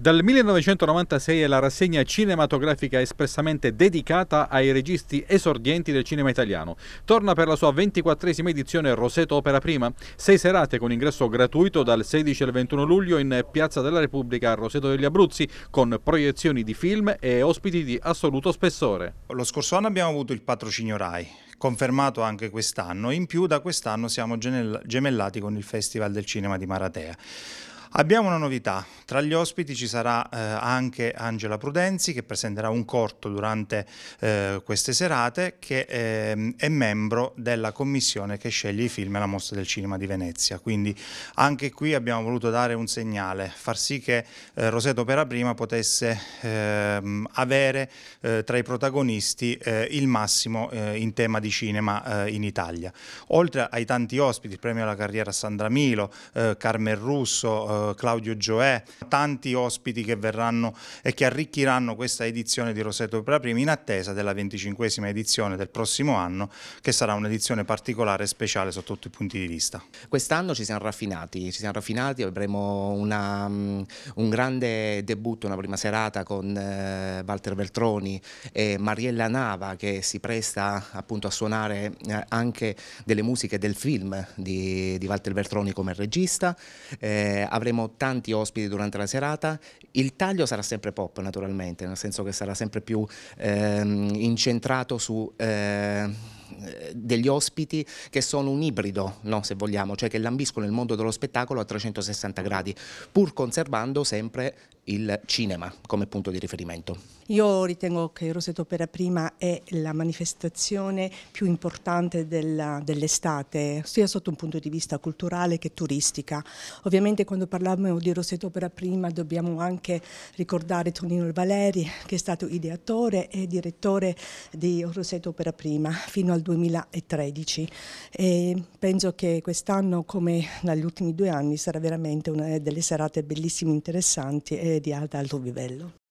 Dal 1996 è la rassegna cinematografica espressamente dedicata ai registi esordienti del cinema italiano. Torna per la sua 24esima edizione Roseto Opera Prima, sei serate con ingresso gratuito dal 16 al 21 luglio in Piazza della Repubblica a Roseto degli Abruzzi, con proiezioni di film e ospiti di assoluto spessore. Lo scorso anno abbiamo avuto il patrocinio RAI, confermato anche quest'anno, in più da quest'anno siamo gemellati con il Festival del Cinema di Maratea. Abbiamo una novità, tra gli ospiti ci sarà eh, anche Angela Prudenzi che presenterà un corto durante eh, queste serate che eh, è membro della commissione che sceglie i film alla Mostra del Cinema di Venezia, quindi anche qui abbiamo voluto dare un segnale, far sì che eh, Roseto Opera prima potesse ehm, avere eh, tra i protagonisti eh, il massimo in tema di cinema in Italia. Oltre ai tanti ospiti, il premio alla carriera Sandra Milo, Carmen Russo, eh, Claudio Gioè, tanti ospiti che verranno e che arricchiranno questa edizione di Roseto per la prima in attesa della venticinquesima edizione del prossimo anno che sarà un'edizione particolare e speciale sotto tutti i punti di vista. Quest'anno ci siamo raffinati, ci siamo raffinati, avremo una, mm, un grande debutto, una prima serata con eh, Walter Veltroni e Mariella Nava che si presta appunto a suonare eh, anche delle musiche del film di, di Walter Veltroni come regista. Eh, avremo avremo tanti ospiti durante la serata, il taglio sarà sempre pop naturalmente, nel senso che sarà sempre più ehm, incentrato su... Eh degli ospiti che sono un ibrido, no, se vogliamo, cioè che lambiscono il mondo dello spettacolo a 360 gradi, pur conservando sempre il cinema come punto di riferimento. Io ritengo che Roseto Opera Prima è la manifestazione più importante dell'estate, sia sotto un punto di vista culturale che turistica. Ovviamente quando parliamo di Roseto Opera Prima dobbiamo anche ricordare Tonino Valeri che è stato ideatore e direttore di Roseto Opera Prima fino al 2013 e penso che quest'anno come negli ultimi due anni sarà veramente una delle serate bellissime interessanti e di alta alto livello.